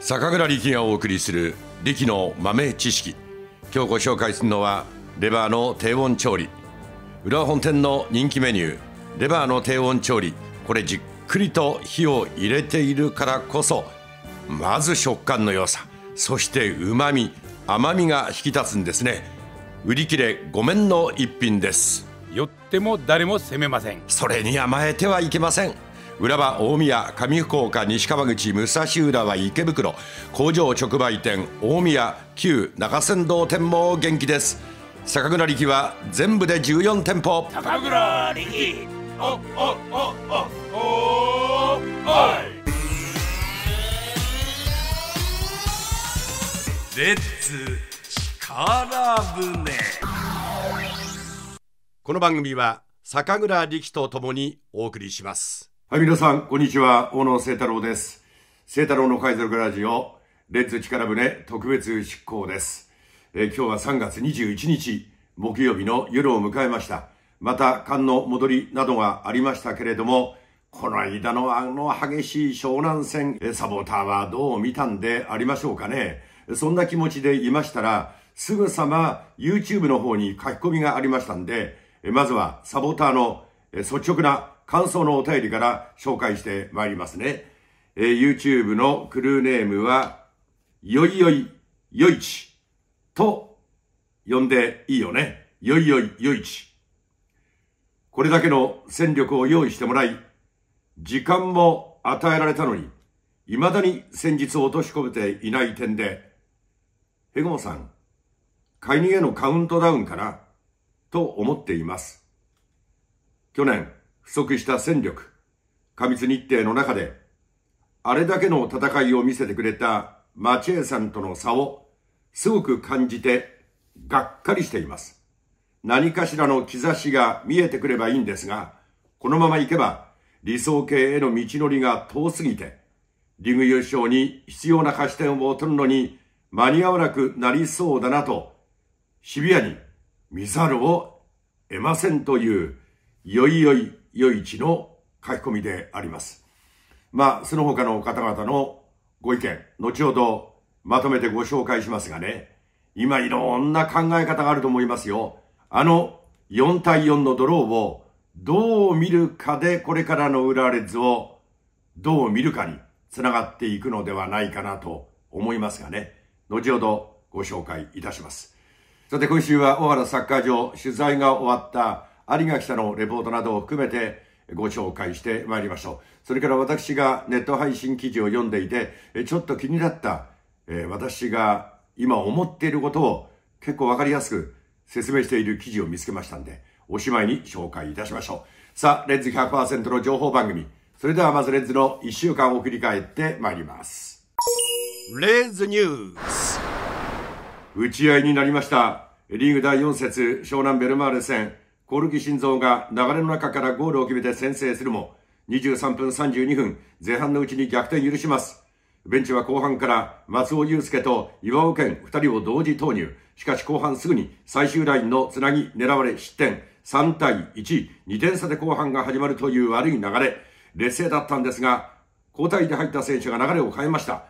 坂倉力がお送りする力の豆知識今日ご紹介するのはレバーの低温調理浦和本店の人気メニューレバーの低温調理これじっくりと火を入れているからこそまず食感の良さそしてうまみ甘みが引き立つんですね売り切れ5面の一品ですよっても誰も責めませんそれに甘えてはいけません浦和、大宮、上福岡、西川口、武蔵浦和、池袋、工場直売店、大宮、旧中山道店も元気です。酒蔵力は全部で14店舗。酒蔵力おおおおおレッツ力船この番組は酒蔵力とともにお送りします。はい、皆さん、こんにちは。大野聖太郎です。聖太郎の海賊ラジオ、レッツ力船特別執行です。えー、今日は3月21日、木曜日の夜を迎えました。また、勘の戻りなどがありましたけれども、この間のあの激しい湘南戦、サポーターはどう見たんでありましょうかね。そんな気持ちでいましたら、すぐさま YouTube の方に書き込みがありましたんで、まずはサポーターの率直な感想のお便りから紹介してまいりますね。えー、YouTube のクルーネームは、よいよいよいちと呼んでいいよね。よいよいよいち。これだけの戦力を用意してもらい、時間も与えられたのに、未だに戦術を落とし込めていない点で、ヘゴモさん、介入へのカウントダウンかなと思っています。去年、不足した戦力、過密日程の中で、あれだけの戦いを見せてくれた町江さんとの差をすごく感じてがっかりしています。何かしらの兆しが見えてくればいいんですが、このまま行けば理想形への道のりが遠すぎて、リーグ優勝に必要な勝ち点を取るのに間に合わなくなりそうだなと、シビアに見ざるを得ませんという、よいよい余市の書き込みであります。まあ、その他の方々のご意見、後ほどまとめてご紹介しますがね、今いろんな考え方があると思いますよ。あの4対4のドローをどう見るかでこれからの裏和レッズをどう見るかにつながっていくのではないかなと思いますがね、後ほどご紹介いたします。さて今週は小原サッカー場取材が終わった有賀き者のレポートなどを含めてご紹介してまいりましょう。それから私がネット配信記事を読んでいて、ちょっと気になった、え私が今思っていることを結構わかりやすく説明している記事を見つけましたんで、おしまいに紹介いたしましょう。さあ、レッズ100%の情報番組。それではまずレッズの一週間を振り返ってまいります。レッズニュース打ち合いになりました。リーグ第4節湘南ベルマーレ戦。コルギ心臓が流れの中からゴールを決めて先制するも、23分32分、前半のうちに逆転許します。ベンチは後半から松尾祐介と岩尾健二人を同時投入。しかし後半すぐに最終ラインのつなぎ狙われ失点。3対1、2点差で後半が始まるという悪い流れ。劣勢だったんですが、交代で入った選手が流れを変えました。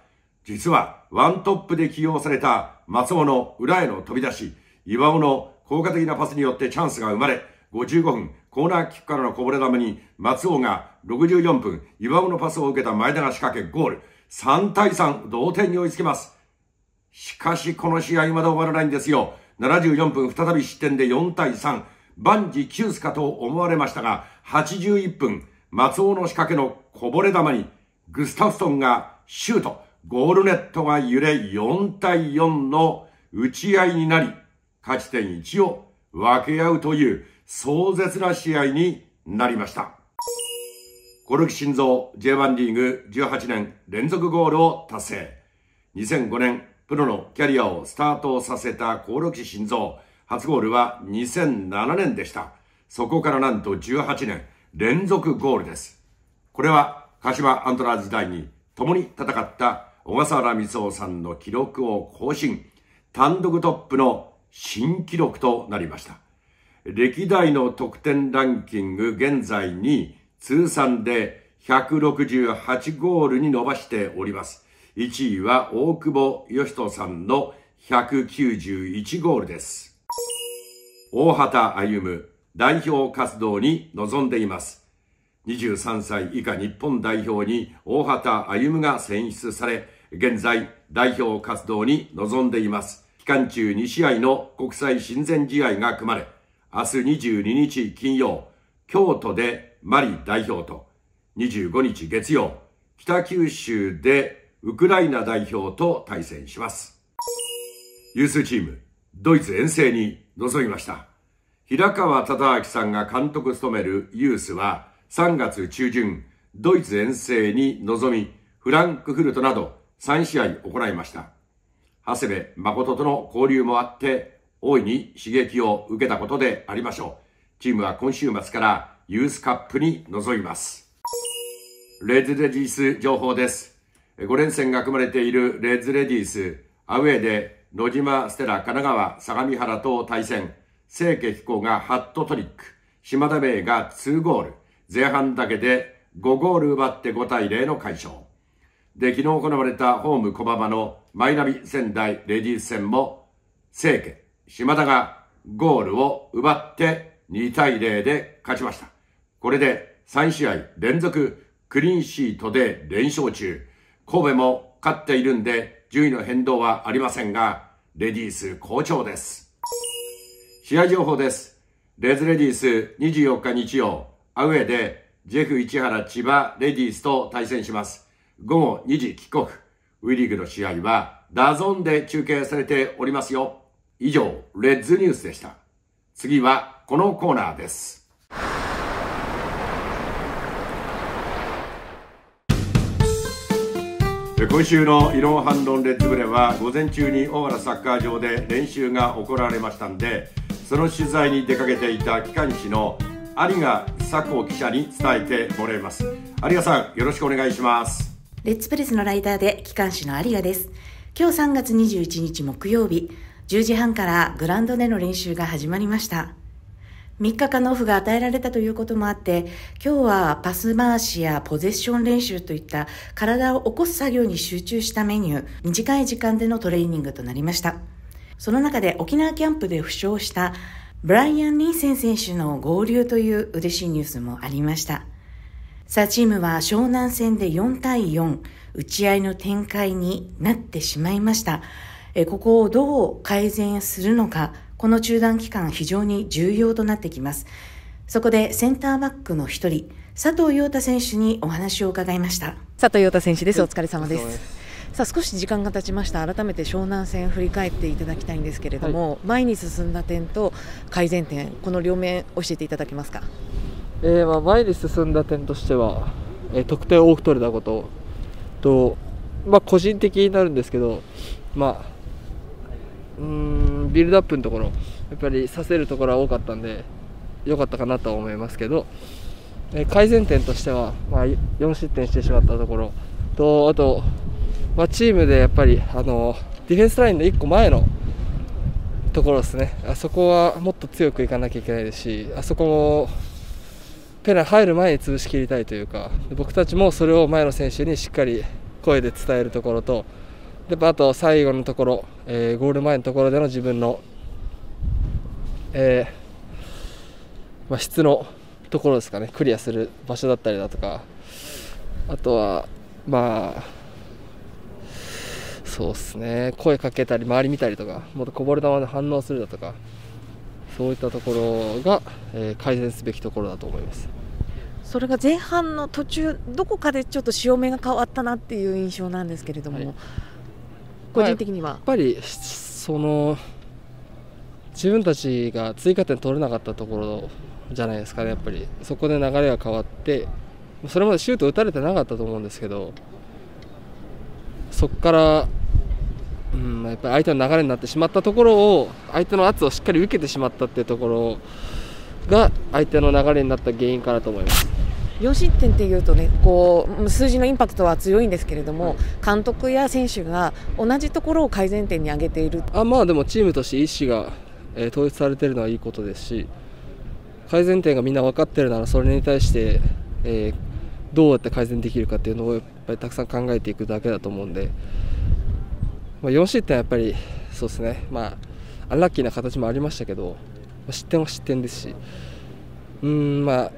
実は、ワントップで起用された松尾の裏への飛び出し、岩尾の効果的なパスによってチャンスが生まれ、55分、コーナーキックからのこぼれ球に、松尾が64分、岩尾のパスを受けた前田が仕掛け、ゴール。3対3、同点に追いつきます。しかし、この試合まだ終わらないんですよ。74分、再び失点で4対3。万事休すかと思われましたが、81分、松尾の仕掛けのこぼれ球に、グスタフソンがシュート。ゴールネットが揺れ、4対4の打ち合いになり、勝ち点1を分け合うという壮絶な試合になりました。ゴルキ心臓 J1 リーグ18年連続ゴールを達成。2005年、プロのキャリアをスタートさせた興梠心臓。初ゴールは2007年でした。そこからなんと18年連続ゴールです。これは鹿島アントラーズ時代に共に戦った小笠原光雄さんの記録を更新。単独トップの新記録となりました。歴代の得点ランキング現在に通算で168ゴールに伸ばしております。1位は大久保嘉人さんの191ゴールです。大畑歩代表活動に臨んでいます。23歳以下日本代表に大畑歩が選出され、現在代表活動に臨んでいます。間中2試合の国際親善試合が組まれ、明日22日金曜、京都でマリ代表と、25日月曜、北九州でウクライナ代表と対戦します。ユースチーム、ドイツ遠征に臨みました。平川忠明さんが監督を務めるユースは、3月中旬、ドイツ遠征に臨み、フランクフルトなど3試合行いました。長谷部誠との交流もあって、大いに刺激を受けたことでありましょう。チームは今週末からユースカップに臨みます。レッズレディース情報です。5連戦が組まれているレッズレディース、アウェーで野島ステラ神奈川相模原と対戦、清家飛行がハットトリック、島田明が2ゴール、前半だけで5ゴール奪って5対0の快勝。で、昨日行われたホーム駒場のマイナビ仙台レディース戦も、清家、島田がゴールを奪って2対0で勝ちました。これで3試合連続クリーンシートで連勝中。神戸も勝っているんで順位の変動はありませんが、レディース好調です。試合情報です。レズレディース24日日曜、アウェーでジェフ市原千葉レディースと対戦します。午後2時帰国。ウィリーグの試合は、ダゾンで中継されておりますよ。以上、レッズニュースでした。次は、このコーナーです。今週の「異論反論レッズブレ」は午前中に大原サッカー場で練習が行われましたんでその取材に出かけていた機関士の有賀佐子記者に伝えてもらいます有賀さんよろしくお願いしますレッツプレスのライターで機関士の有賀です。今日3月21日木曜日、10時半からグランドでの練習が始まりました。3日間のオフが与えられたということもあって、今日はパス回しやポゼッション練習といった体を起こす作業に集中したメニュー、短い時間でのトレーニングとなりました。その中で沖縄キャンプで負傷したブライアン・リンセン選手の合流という嬉しいニュースもありました。さチームは湘南戦で4対4、打ち合いの展開になってしまいました。ここをどう改善するのか、この中断期間非常に重要となってきます。そこでセンターバックの一人、佐藤陽太選手にお話を伺いました。佐藤陽太選手です。お疲れ様です。さあ少し時間が経ちました改めて湘南戦振り返っていただきたいんですけれども、はい、前に進んだ点と改善点この両面教えていただけますかえー、まあ前に進んだ点としては、えー、得点を多く取れたことと、まあ、個人的になるんですけど、まあ、うんビルドアップのところやっぱりさせるところは多かったんで良かったかなとは思いますけど、えー、改善点としては、まあ、4失点してしまったところとあと、まあ、チームでやっぱり、あのディフェンスラインの1個前のところですねあそこはもっと強くいかなきゃいけないですしあそこもペナ入る前に潰しきりたいというか僕たちもそれを前の選手にしっかり声で伝えるところとであと最後のところ、えー、ゴール前のところでの自分の、えー、まあ、質のところですかねクリアする場所だったりだとかあとはまあそうっすね声かけたり周り見たりとかもっとこぼれ球で反応するだとかそういったところが、えー、改善すべきところだと思いますそれが前半の途中どこかでちょっと潮目が変わったなっていう印象なんですけれども、はい、個人的には、やっぱりその自分たちが追加点取れなかったところじゃないですかねやっぱりそこで流れが変わってそれまでシュート打たれてなかったと思うんですけどそこからうん、やっぱり相手の流れになってしまったところを相手の圧をしっかり受けてしまったっていうところが相手の流れになった原因かなと思います。4失点っていうとねこう数字のインパクトは強いんですけれども、監督や選手が同じところを改善点に挙げているあまあでもチームとして意思が、えー、統一されているのはいいことですし改善点がみんな分かっているならそれに対して、えー、どうやって改善できるかっていうのをやっぱりたくさん考えていくだけだと思うんで。まあ、4失点はやっぱりそうですね、まあ、アンラッキーな形もありましたけど、まあ、失点は失点ですしうんまあや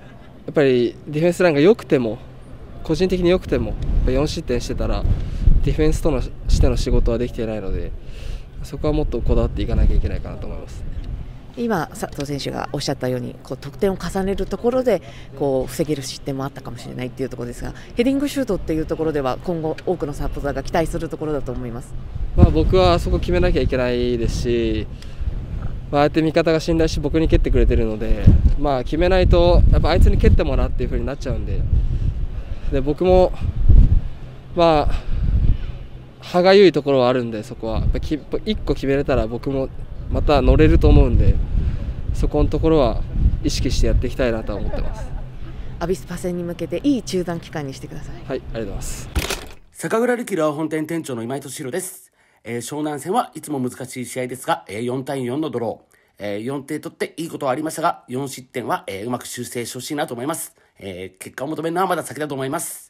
っぱりディフェンスラインが良くても個人的に良くても4失点してたらディフェンスとのしての仕事はできていないのでそこはもっとこだわっていかなきゃいけないかなと思います。今、佐藤選手がおっしゃったようにこう得点を重ねるところでこう防げる失点もあったかもしれないというところですがヘディングシュートっていうところでは今後、多くのサポーターが期待するところだと思います、まあ、僕はあそこ決めなきゃいけないですし、まあ、あえて味方が信頼して僕に蹴ってくれてるので、まあ、決めないとやっぱあいつに蹴ってもらうっていう風になっちゃうんでで僕も、まあ、歯がゆいところはあるんでそこはやっぱ1個決めれたら僕もまた乗れると思うんでそこのところは意識してやっていきたいなと思ってますアビスパ戦に向けていい中断期間にしてくださいはいありがとうございます酒蔵力ラー本店店長の今井敏弘です、えー、湘南戦はいつも難しい試合ですが、えー、4対4のドロー、えー、4点取っていいことはありましたが4失点は、えー、うまく修正してほしいなと思います、えー、結果を求めるのはまだ先だと思います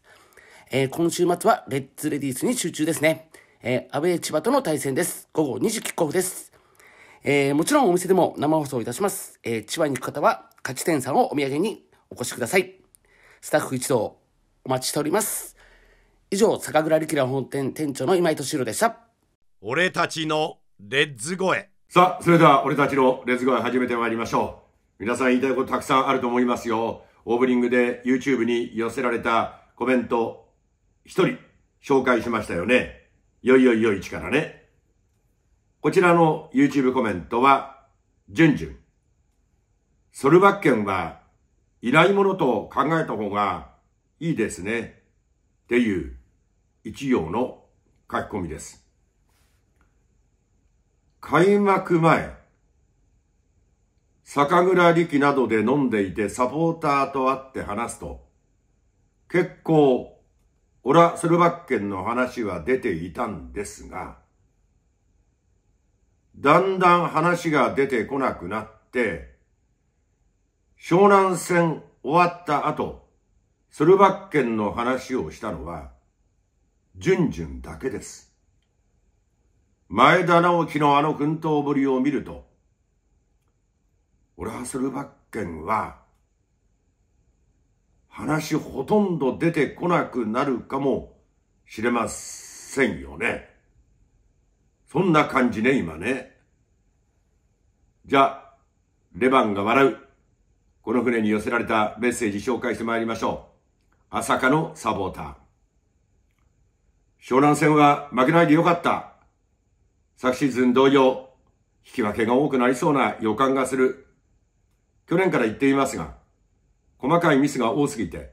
えー、今週末はレッツレディースに集中ですね。えー、アウェー千葉との対戦です。午後2時キックオフです。えー、もちろんお店でも生放送いたします。えー、千葉に行く方は、勝ち点さんをお土産にお越しください。スタッフ一同、お待ちしております。以上、酒蔵力蘭本店店長の今井敏郎でした。俺たちのレッズ声。さあ、それでは俺たちのレッズ声始めてまいりましょう。皆さん言いたいことたくさんあると思いますよ。オープニングで YouTube に寄せられたコメント、一人紹介しましたよね。よいよいよいちからね。こちらの YouTube コメントは、じゅんじゅん。ソルバッケンは依頼のと考えた方がいいですね。っていう一行の書き込みです。開幕前、酒蔵力などで飲んでいてサポーターと会って話すと、結構、オラ・ソルバッケンの話は出ていたんですが、だんだん話が出てこなくなって、湘南戦終わった後、駿河ンの話をしたのは、ジュンジュンだけです。前田直樹のあの奮闘ぶりを見ると、俺は駿河ンは、話ほとんど出てこなくなるかもしれませんよね。そんな感じね、今ね。じゃあ、レバンが笑う。この船に寄せられたメッセージ紹介してまいりましょう。朝霞のサポーター。湘南戦は負けないでよかった。昨シーズン同様、引き分けが多くなりそうな予感がする。去年から言っていますが、細かいミスが多すぎて、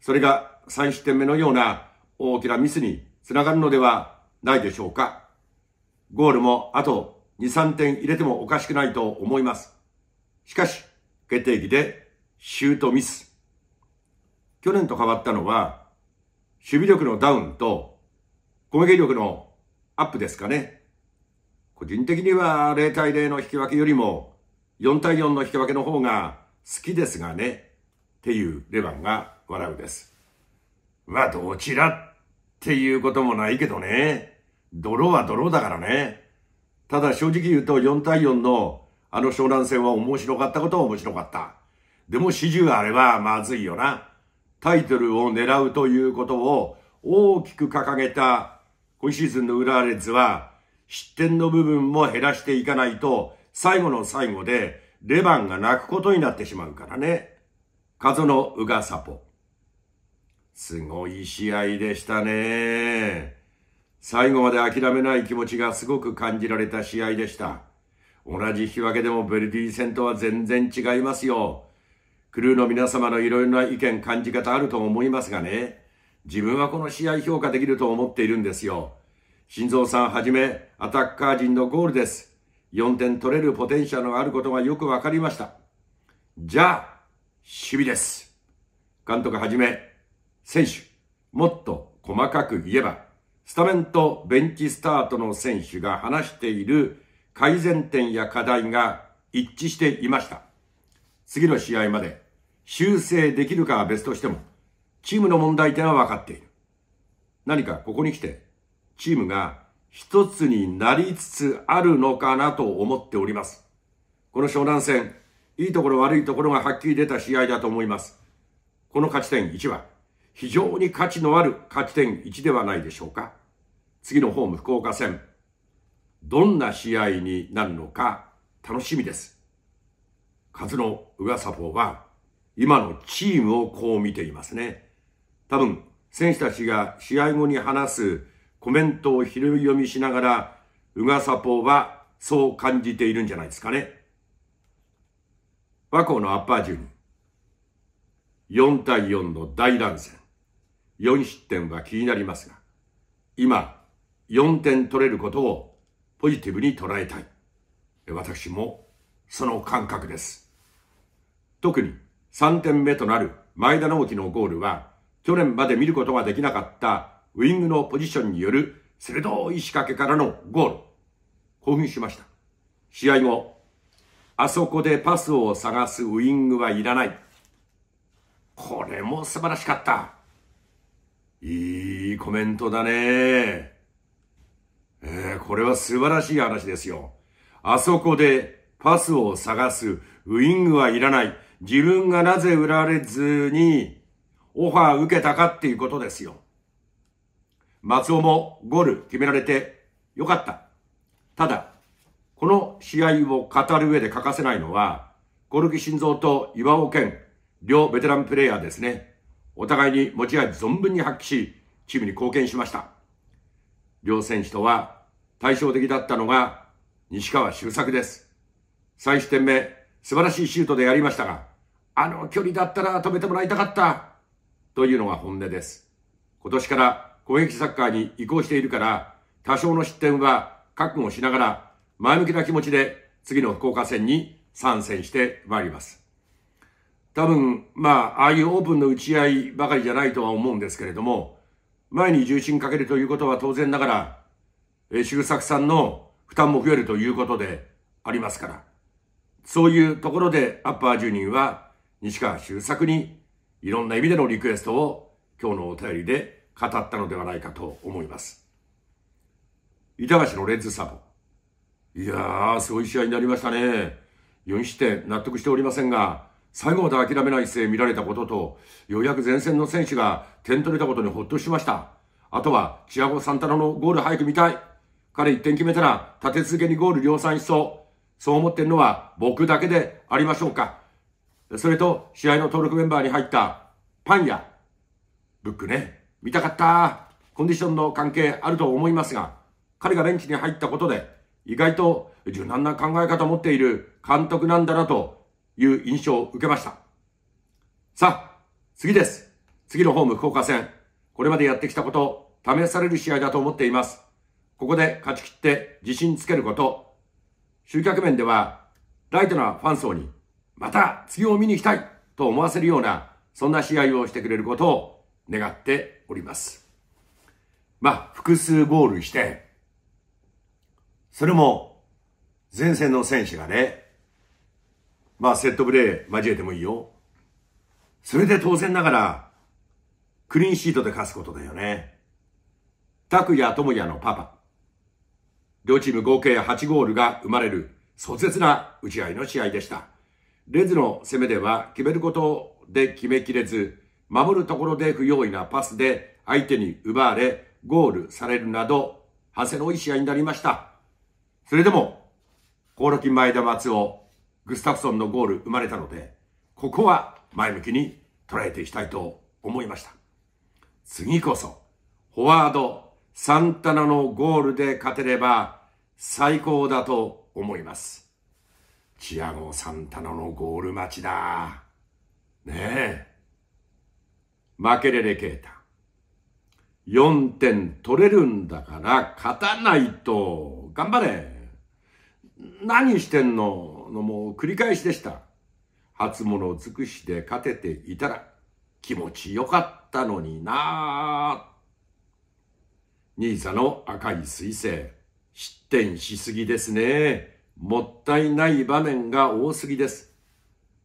それが3失点目のような大きなミスにつながるのではないでしょうか。ゴールもあと2、3点入れてもおかしくないと思います。しかし、決定機でシュートミス。去年と変わったのは、守備力のダウンと攻撃力のアップですかね。個人的には0対0の引き分けよりも4対4の引き分けの方が好きですがね。っていうレバンが笑うです。まあどちらっていうこともないけどね。泥は泥だからね。ただ正直言うと4対4のあの湘南戦は面白かったことは面白かった。でも始終あれはまずいよな。タイトルを狙うということを大きく掲げた今シーズンの裏和レッズは失点の部分も減らしていかないと最後の最後でレバンが泣くことになってしまうからね。カゾのウガサポ。すごい試合でしたね。最後まで諦めない気持ちがすごく感じられた試合でした。同じ引き分けでもベルディ戦とは全然違いますよ。クルーの皆様のいろいろな意見、感じ方あると思いますがね。自分はこの試合評価できると思っているんですよ。心臓さんはじめ、アタッカー陣のゴールです。4点取れるポテンシャルがあることがよくわかりました。じゃあ、守備です。監督はじめ、選手、もっと細かく言えば、スタメンとベンチスタートの選手が話している改善点や課題が一致していました。次の試合まで修正できるかは別としても、チームの問題点は分かっている。何かここに来て、チームが一つになりつつあるのかなと思っております。この湘南戦、いいところ悪いところがはっきり出た試合だと思います。この勝ち点1は、非常に価値のある勝ち点1ではないでしょうか。次のホーム福岡戦、どんな試合になるのか楽しみです。ズのウガサポは、今のチームをこう見ていますね。多分、選手たちが試合後に話すコメントを拾い読みしながら、ウガサポはそう感じているんじゃないですかね。和光のアッパー順4対4の大乱戦。4失点は気になりますが、今、4点取れることをポジティブに捉えたい。私もその感覚です。特に3点目となる前田直樹のゴールは、去年まで見ることができなかったウィングのポジションによる鋭い仕掛けからのゴール。興奮しました。試合後、あそこでパスを探すウィングはいらない。これも素晴らしかった。いいコメントだね。えー、これは素晴らしい話ですよ。あそこでパスを探す、ウイングはいらない、自分がなぜ売られずにオファー受けたかっていうことですよ。松尾もゴール決められてよかった。ただ、この試合を語る上で欠かせないのは、ゴルキ心臓と岩尾健、両ベテランプレイヤーですね。お互いに持ち味存分に発揮し、チームに貢献しました。両選手とは対照的だったのが西川周作です。最終点目、素晴らしいシュートでやりましたが、あの距離だったら止めてもらいたかった。というのが本音です。今年から攻撃サッカーに移行しているから、多少の失点は覚悟しながら、前向きな気持ちで次の福岡戦に参戦してまいります。多分、まあ、ああいうオープンの打ち合いばかりじゃないとは思うんですけれども、前に重心かけるということは当然ながら、えー、周作さんの負担も増えるということでありますから、そういうところでアッパー住人は西川周作にいろんな意味でのリクエストを今日のお便りで語ったのではないかと思います。板橋のレッズサボ。いやー、すごい試合になりましたね。4失点納得しておりませんが、最後まで諦めない姿勢見られたことと、ようやく前線の選手が点取れたことにほっとしました。あとは、チアゴ・サンタナのゴール早く見たい。彼1点決めたら、立て続けにゴール量産しそう。そう思ってるのは僕だけでありましょうか。それと、試合の登録メンバーに入ったパン屋。ブックね、見たかった。コンディションの関係あると思いますが、彼がベンチに入ったことで、意外と柔軟な考え方を持っている監督なんだなという印象を受けました。さあ、次です。次のホーム福岡戦。これまでやってきたこと試される試合だと思っています。ここで勝ち切って自信つけること。集客面では、ライトなファン層に、また次を見に行きたいと思わせるような、そんな試合をしてくれることを願っております。まあ、複数ゴールして、それも前線の選手がね、まあセットプレー交えてもいいよ。それで当然ながら、クリーンシートで勝つことだよね。拓也智也のパパ。両チーム合計8ゴールが生まれる壮絶な打ち合いの試合でした。レズの攻めでは決めることで決めきれず、守るところで不用意なパスで相手に奪われ、ゴールされるなど、反省の多い試合になりました。それでも、コオロキ前田松尾、グスタフソンのゴール生まれたので、ここは前向きに捉えていきたいと思いました。次こそ、フォワード、サンタナのゴールで勝てれば最高だと思います。チアゴ・サンタナのゴール待ちだ。ねえ。負けれれケータ。4点取れるんだから勝たないと。頑張れ。何してんののも繰り返しでした。初物尽くしで勝てていたら気持ちよかったのにな兄さんの赤い彗星、失点しすぎですね。もったいない場面が多すぎです。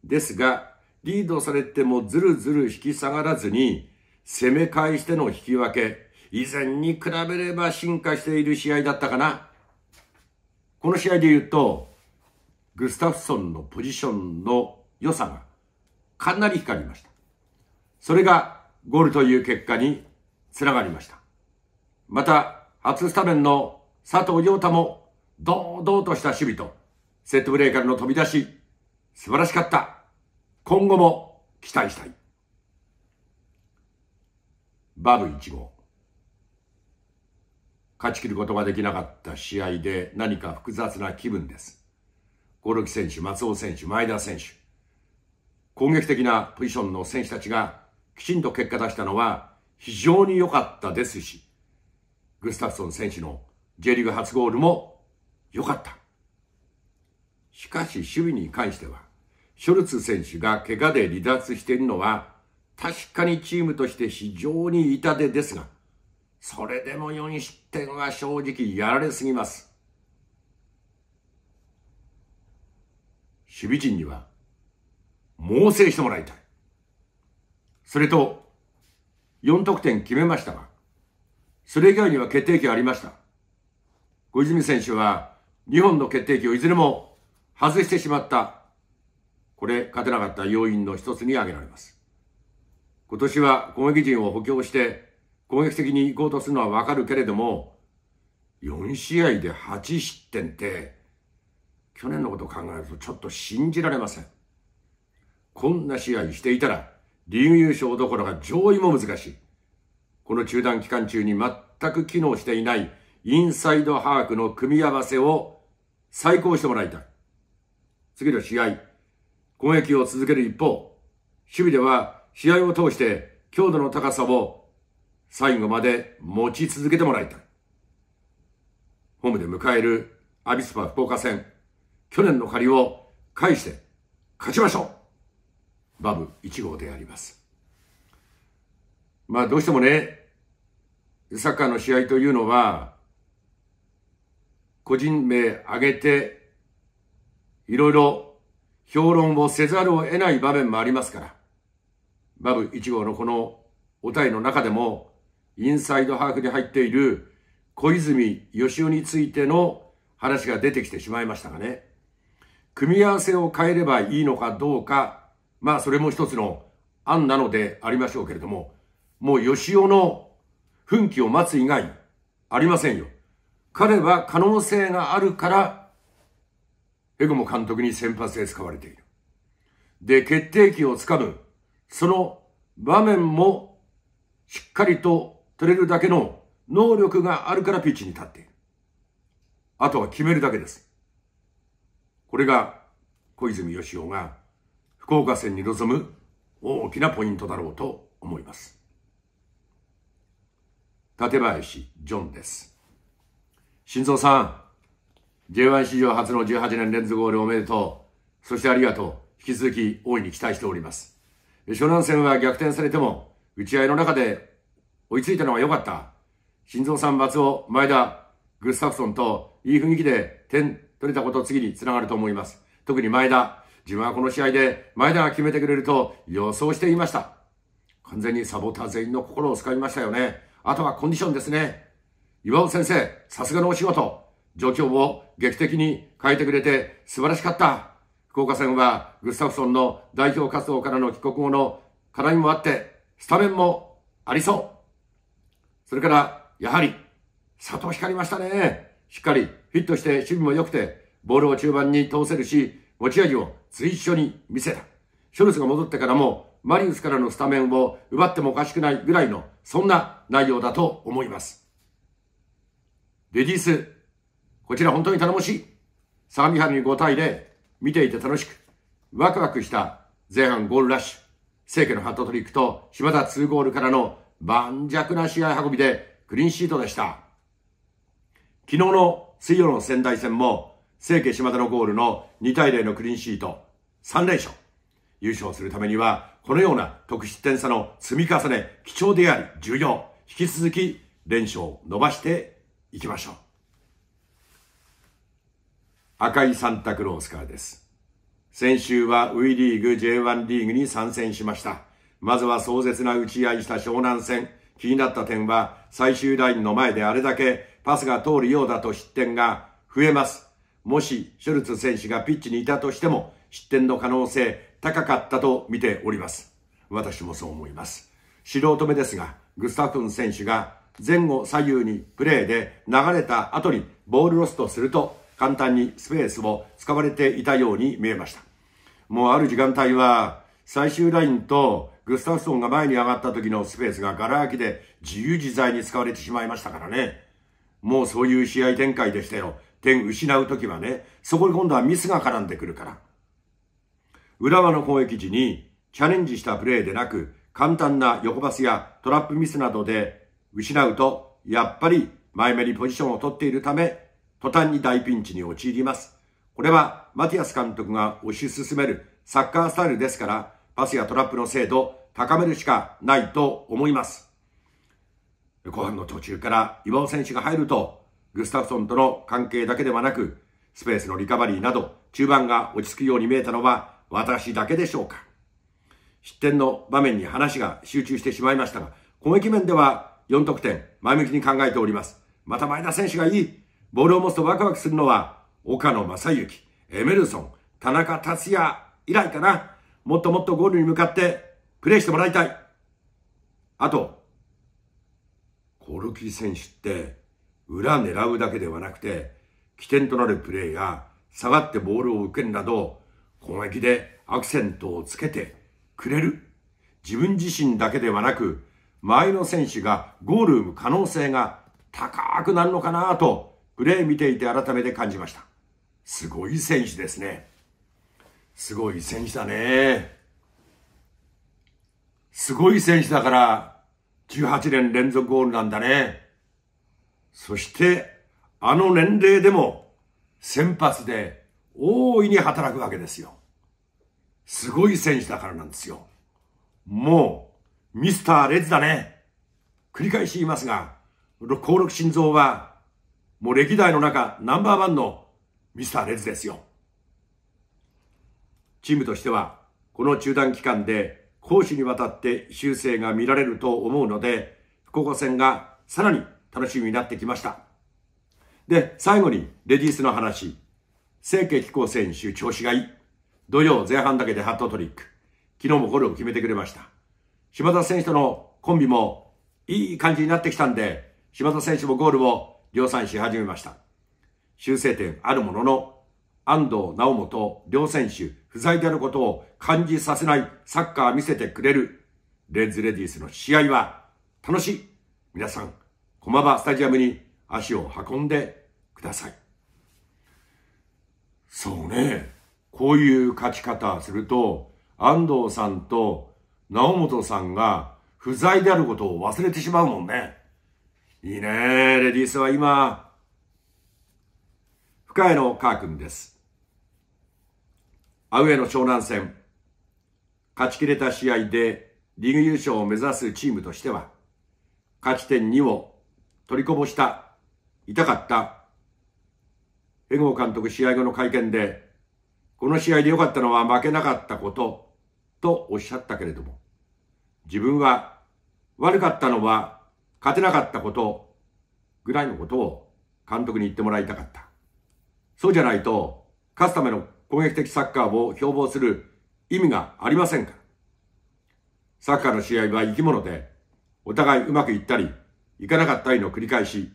ですが、リードされてもずるずる引き下がらずに、攻め返しての引き分け、以前に比べれば進化している試合だったかな。この試合で言うと、グスタフソンのポジションの良さがかなり光りました。それがゴールという結果につながりました。また、初スタメンの佐藤亮太も堂々とした守備とセットブレーカーの飛び出し、素晴らしかった。今後も期待したい。バブ1号。勝ち切ることができなかった試合で何か複雑な気分です。興キ選手、松尾選手、前田選手、攻撃的なポジションの選手たちがきちんと結果出したのは非常に良かったですし、グスタフソン選手の J リーグ初ゴールも良かった。しかし守備に関しては、ショルツ選手が怪我で離脱しているのは、確かにチームとして非常に痛手ですが、それでも4失点は正直やられすぎます。守備陣には猛省してもらいたい。それと、4得点決めましたが、それ以外には決定機がありました。小泉選手は2本の決定機をいずれも外してしまった。これ、勝てなかった要因の一つに挙げられます。今年は攻撃陣を補強して攻撃的に行こうとするのはわかるけれども、4試合で8失点って去年のことを考えるとちょっと信じられません。こんな試合していたら、リーグ優勝どころか上位も難しい。この中断期間中に全く機能していないインサイド把握の組み合わせを再考してもらいたい。次の試合、攻撃を続ける一方、守備では試合を通して強度の高さを最後まで持ち続けてもらいたい。ホームで迎えるアビスパ福岡戦。去年の借りを返して勝ちましょうバブ1号であります。まあどうしてもね、サッカーの試合というのは、個人名挙げて、いろいろ評論をせざるを得ない場面もありますから、バブ1号のこのお題の中でも、インサイドハーフに入っている小泉義雄についての話が出てきてしまいましたがね。組み合わせを変えればいいのかどうか、まあそれも一つの案なのでありましょうけれども、もう吉尾の奮起を待つ以外ありませんよ。彼は可能性があるから、エゴモ監督に先発で使われている。で、決定機をつかむ、その場面もしっかりと取れるだけの能力があるからピッチに立っている。あとは決めるだけです。これが小泉義雄が福岡戦に臨む大きなポイントだろうと思います。館林ジョンです。新蔵さん、J1 史上初の18年連続ゴールおめでとう。そしてありがとう。引き続き大いに期待しております。湘南戦は逆転されても、打ち合いの中で追いついたのは良かった。新蔵さん、松尾、前田、グスタフソンといい雰囲気で点取れたこと次につながると思います。特に前田。自分はこの試合で前田が決めてくれると予想していました。完全にサポーター全員の心を掴みましたよね。あとはコンディションですね。岩尾先生、さすがのお仕事。状況を劇的に変えてくれて素晴らしかった。福岡戦はグスタフソンの代表活動からの帰国後の課題もあって、スタメンもありそう。それから、やはり、佐藤光りましたね。しっかりフィットして守備も良くて、ボールを中盤に通せるし、持ち味を随所に見せた。ショルツが戻ってからも、マリウスからのスタメンを奪ってもおかしくないぐらいの、そんな内容だと思います。レディース、こちら本当に頼もしい。相模原に5対0、見ていて楽しく、ワクワクした前半ゴールラッシュ、聖家のハットトリックと島田2ゴールからの盤石な試合運びでクリーンシートでした。昨日の水曜の仙台戦も、清家島田のゴールの2対0のクリーンシート、3連勝。優勝するためには、このような得失点差の積み重ね、貴重であり重要。引き続き、連勝を伸ばしていきましょう。赤いサンタクロースからです。先週は WE リーグ J1 リーグに参戦しました。まずは壮絶な打ち合いした湘南戦。気になった点は最終ラインの前であれだけパスが通るようだと失点が増えます。もし、ショルツ選手がピッチにいたとしても、失点の可能性高かったと見ております。私もそう思います。素人目ですが、グスタフン選手が前後左右にプレーで流れた後にボールロストすると簡単にスペースを使われていたように見えました。もうある時間帯は最終ラインとグスタフソンが前に上がった時のスペースがガラ空きで自由自在に使われてしまいましたからね。もうそういう試合展開でしたよ。点失うときはね、そこに今度はミスが絡んでくるから。浦和の攻撃時にチャレンジしたプレーでなく、簡単な横パスやトラップミスなどで失うと、やっぱり前目にポジションを取っているため、途端に大ピンチに陥ります。これはマティアス監督が推し進めるサッカースタイルですから、パスやトラップの精度高めるしかないと思います。後半の途中から岩尾選手が入ると、グスタフソンとの関係だけではなく、スペースのリカバリーなど、中盤が落ち着くように見えたのは私だけでしょうか。失点の場面に話が集中してしまいましたが、攻撃面では4得点、前向きに考えております。また前田選手がいい。ボールを持つとワクワクするのは、岡野正幸、エメルソン、田中達也以来かな。もっともっとゴールに向かってプレイしてもらいたい。あと、オルキー選手って裏狙うだけではなくて起点となるプレーや下がってボールを受けるなど攻撃でアクセントをつけてくれる自分自身だけではなく周りの選手がゴール生む可能性が高くなるのかなとプレー見ていて改めて感じましたすごい選手ですねすごい選手だねすごい選手だから18年連続ゴールなんだね。そして、あの年齢でも先発で大いに働くわけですよ。すごい選手だからなんですよ。もう、ミスターレズだね。繰り返し言いますが、高六心臓は、もう歴代の中ナンバーワンのミスターレズですよ。チームとしては、この中断期間で攻守にわたって修正が見られると思うので、福岡戦がさらに楽しみになってきました。で、最後にレディースの話。清家貴子選手調子がいい。土曜前半だけでハットトリック。昨日もゴールを決めてくれました。島田選手とのコンビもいい感じになってきたんで、島田選手もゴールを量産し始めました。修正点あるものの、安藤直本両選手不在であることを感じさせないサッカー見せてくれるレッズレディースの試合は楽しい皆さん、駒場スタジアムに足を運んでください。そうね。こういう勝ち方すると、安藤さんと直本さんが不在であることを忘れてしまうもんね。いいねレディースは今。深谷のカー君です。アウェイの湘南戦、勝ちきれた試合でリーグ優勝を目指すチームとしては、勝ち点2を取りこぼした、痛かった、江郷監督試合後の会見で、この試合で良かったのは負けなかったこと、とおっしゃったけれども、自分は悪かったのは勝てなかったこと、ぐらいのことを監督に言ってもらいたかった。そうじゃないと、勝つための攻撃的サッカーを標榜する意味がありませんかサッカーの試合は生き物で、お互いうまくいったり、いかなかったりの繰り返し、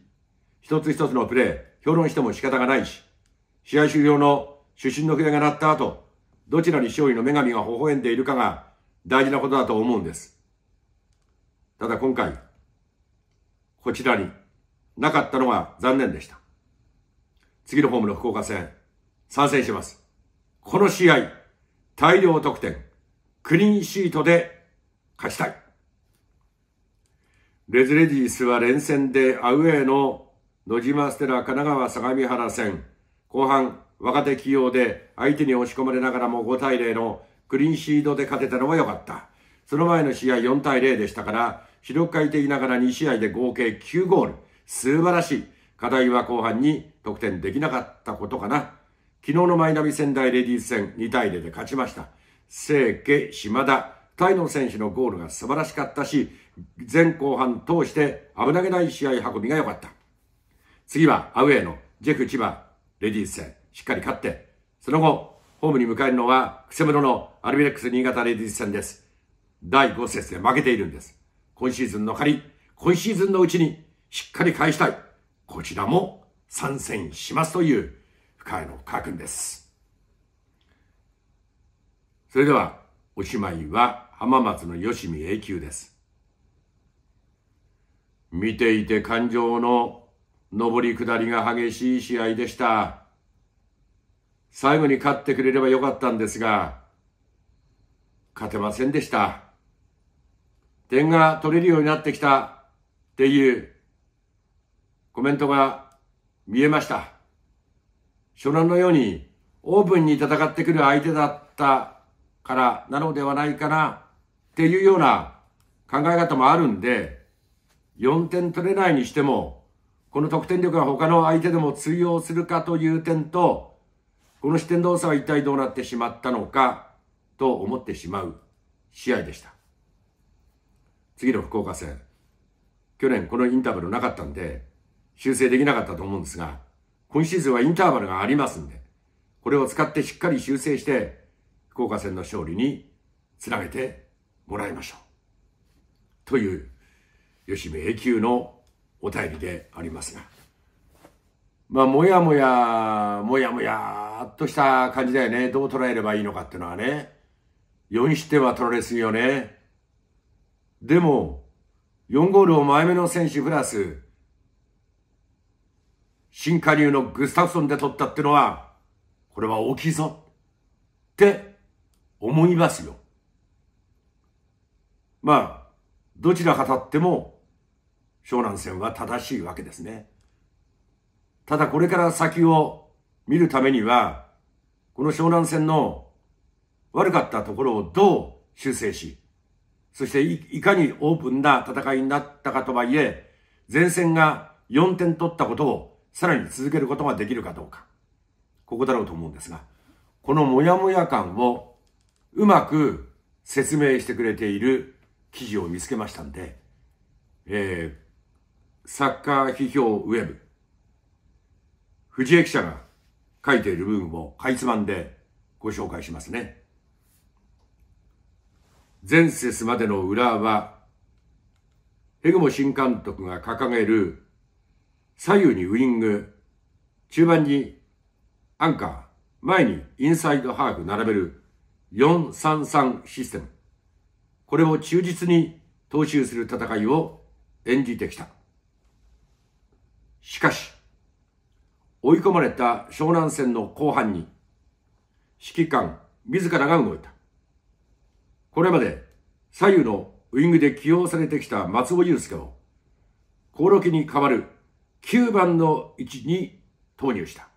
一つ一つのプレー、評論しても仕方がないし、試合終了の主審の笛が鳴った後、どちらに勝利の女神が微笑んでいるかが大事なことだと思うんです。ただ今回、こちらになかったのが残念でした。次のホームの福岡戦、参戦します。この試合、大量得点、クリーンシートで勝ちたい。レズレディースは連戦でアウェーの野島ステラ神奈川相模原戦、後半若手起用で相手に押し込まれながらも5対0のクリーンシードで勝てたのは良かった。その前の試合4対0でしたから、主力回転ながら2試合で合計9ゴール。素晴らしい。課題は後半に得点できなかったことかな。昨日のマイナビ仙台レディース戦2対0で勝ちました。聖家、島田、タイの選手のゴールが素晴らしかったし、前後半通して危なげない試合運びが良かった。次はアウェイのジェフ千葉レディース戦、しっかり勝って、その後、ホームに迎えるのは、くせ者のアルビレックス新潟レディース戦です。第5節で負けているんです。今シーズンの仮、り、今シーズンのうちにしっかり返したい。こちらも参戦しますという深いのを書くんです。それでは、おしまいは浜松の吉見永久です。見ていて感情の上り下りが激しい試合でした。最後に勝ってくれればよかったんですが、勝てませんでした。点が取れるようになってきたっていうコメントが見えました。初乱のようにオープンに戦ってくる相手だったからなのではないかなっていうような考え方もあるんで、4点取れないにしても、この得点力が他の相手でも通用するかという点と、この視点動作は一体どうなってしまったのかと思ってしまう試合でした。次の福岡戦。去年このインターバルなかったんで、修正できなかったと思うんですが、今シーズンはインターバルがありますんで、これを使ってしっかり修正して、福岡戦の勝利につなげてもらいましょう。という、吉見永久のお便りでありますが。まあ、もやもや、もやもやっとした感じだよね。どう捉えればいいのかっていうのはね。4失点は取られすぎよね。でも、4ゴールを前目の選手プラス、新加入のグスタフソンで取ったってのは、これは大きいぞって思いますよ。まあ、どちらかたっても湘南戦は正しいわけですね。ただこれから先を見るためには、この湘南戦の悪かったところをどう修正し、そしていかにオープンな戦いになったかとはいえ、前線が4点取ったことをさらに続けることができるかどうか。ここだろうと思うんですが、このモヤモヤ感をうまく説明してくれている記事を見つけましたんで、えー、サッカー批評ウェブ、藤江記者が書いている部分をかいつまんでご紹介しますね。前節までの裏は、ヘグモ新監督が掲げる左右にウイング、中盤にアンカー、前にインサイドハーフ並べる433システム。これを忠実に踏襲する戦いを演じてきた。しかし、追い込まれた湘南戦の後半に、指揮官自らが動いた。これまで左右のウイングで起用されてきた松尾祐介を、興梠に代わる9番の位置に投入した。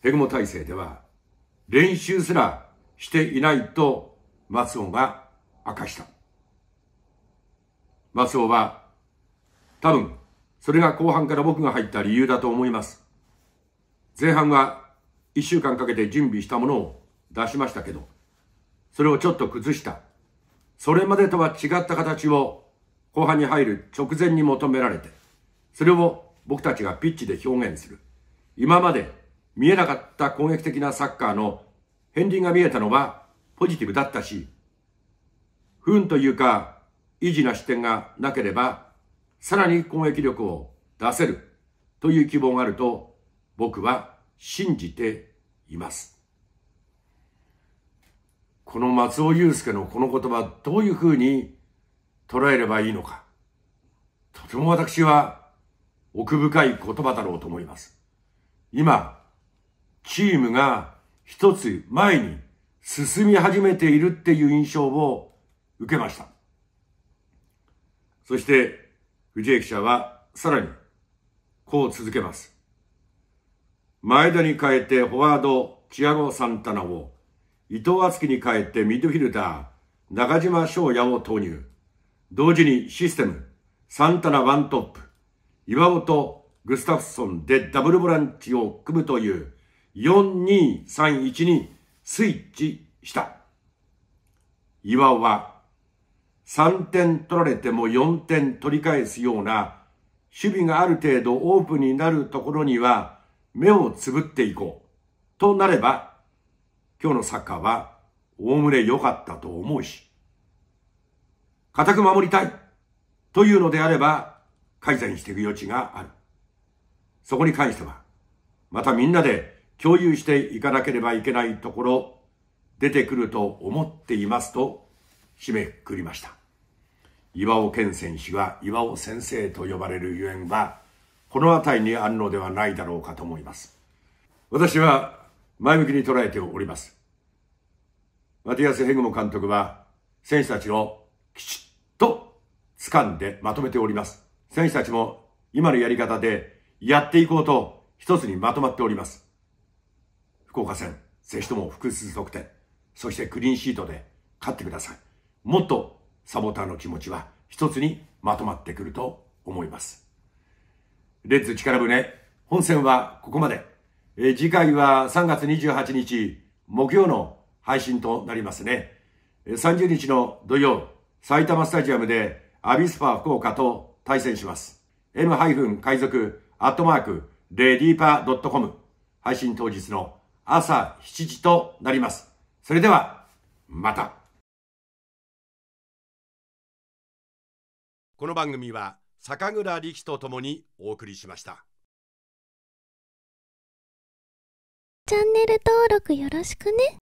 ヘグモ体制では練習すらしていないと松尾が明かした。松尾は多分それが後半から僕が入った理由だと思います。前半は一週間かけて準備したものを出しましたけど、それをちょっと崩した。それまでとは違った形を後半に入る直前に求められて、それを僕たちがピッチで表現する。今まで見えなかった攻撃的なサッカーの片鱗が見えたのはポジティブだったし、不運というか、維持な視点がなければ、さらに攻撃力を出せるという希望があると僕は信じています。この松尾祐介のこの言葉どういうふうに捉えればいいのか。とても私は奥深い言葉だろうと思います。今、チームが一つ前に進み始めているっていう印象を受けました。そして、藤江記者はさらに、こう続けます。前田に変えてフォワード、チアゴ・サンタナを、伊藤敦樹に変えてミッドフィルダー、中島翔也を投入。同時にシステム、サンタナワントップ、岩尾とグスタフソンでダブルボランチを組むという4-2-3-1にスイッチした。岩尾は3点取られても4点取り返すような守備がある程度オープンになるところには目をつぶっていこう。となれば、今日のサッカーはおおむね良かったと思うし、固く守りたいというのであれば、改善していく余地がある。そこに関しては、またみんなで共有していかなければいけないところ、出てくると思っていますと、締めくくりました。岩尾健選手は岩尾先生と呼ばれるゆえんは、この辺りにあるのではないだろうかと思います。私は前向きに捉えております。マティアス・ヘグモ監督は選手たちをきちっと掴んでまとめております。選手たちも今のやり方でやっていこうと一つにまとまっております。福岡戦、ぜひとも複数得点、そしてクリーンシートで勝ってください。もっとサポーターの気持ちは一つにまとまってくると思います。レッズ力船、本戦はここまで。え次回は3月28日木曜の配信となりますね。30日の土曜、埼玉スタジアムでアビスパ福岡と対戦します。n- 海賊アットマークレディーパー .com 配信当日の朝7時となります。それでは、また。この番組は酒蔵力とともにお送りしました。チャンネル登録よろしくね。